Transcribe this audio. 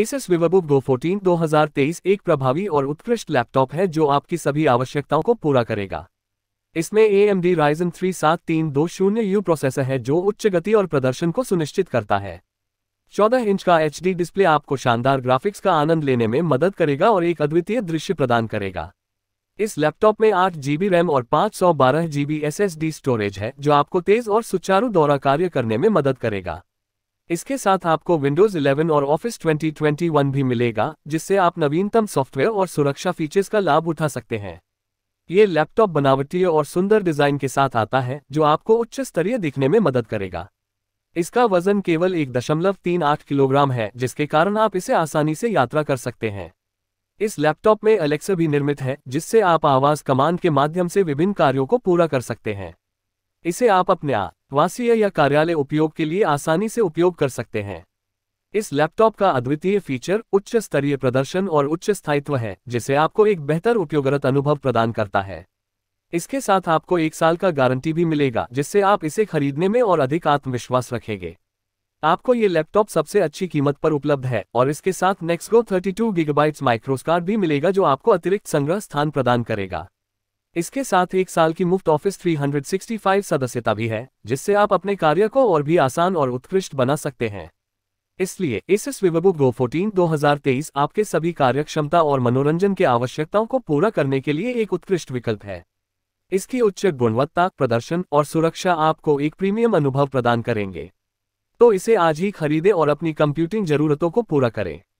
SS विवबुक गो 14 2023 एक प्रभावी और उत्कृष्ट लैपटॉप है जो आपकी सभी आवश्यकताओं को पूरा करेगा इसमें A M D Ryzen three सात तीन दो शून्य यू प्रोसेसर है जो उच्च गति और प्रदर्शन को सुनिश्चित करता है चौदह इंच का एच डिस्प्ले आपको शानदार ग्राफिक्स का आनंद लेने में मदद करेगा और एक अद्वितीय दृश्य प्रदान करेगा इस लैपटॉप में आठ जीबी रैम और पाँच सौ बारह जीबी एसएसडी स्टोरेज है जो आपको तेज और सुचारू दौरा कार्य करने में मदद करेगा इसके साथ आपको विंडोज 11 और ऑफिस 2021 भी मिलेगा जिससे आप नवीनतम सॉफ्टवेयर और सुरक्षा फीचर्स का लाभ उठा सकते हैं ये लैपटॉप बनावटीय और सुंदर डिजाइन के साथ आता है जो आपको उच्च स्तरीय दिखने में मदद करेगा इसका वजन केवल एक दशमलव तीन आठ किलोग्राम है जिसके कारण आप इसे आसानी से यात्रा कर सकते हैं इस लैपटॉप में अलेक्सा भी निर्मित है जिससे आप आवाज कमांड के माध्यम से विभिन्न कार्यों को पूरा कर सकते हैं इसे आप अपने आप वासीय या कार्यालय उपयोग के लिए आसानी से उपयोग कर सकते हैं इस लैपटॉप का अद्वितीय फीचर उच्च स्तरीय प्रदर्शन और उच्च स्थायित्व है जिसे आपको एक बेहतर उपयोगरत अनुभव प्रदान करता है इसके साथ आपको एक साल का गारंटी भी मिलेगा जिससे आप इसे खरीदने में और अधिक आत्मविश्वास रखेंगे आपको ये लैपटॉप सबसे अच्छी कीमत पर उपलब्ध है और इसके साथ next go thirty two gigabytes micros भी मिलेगा जो आपको अतिरिक्त संग्रह स्थान प्रदान करेगा इसके साथ एक साल की मुफ्त ऑफिस 365 सदस्यता भी है जिससे आप अपने कार्य को और भी आसान और उत्कृष्ट बना सकते हैं इसलिए इस विवबु गो फोर्टीन दो आपके सभी कार्यक्षमता और मनोरंजन की आवश्यकताओं को पूरा करने के लिए एक उत्कृष्ट विकल्प है इसकी उच्च गुणवत्ता प्रदर्शन और सुरक्षा आपको एक प्रीमियम अनुभव प्रदान करेंगे तो इसे आज ही खरीदें और अपनी कंप्यूटिंग जरूरतों को पूरा करें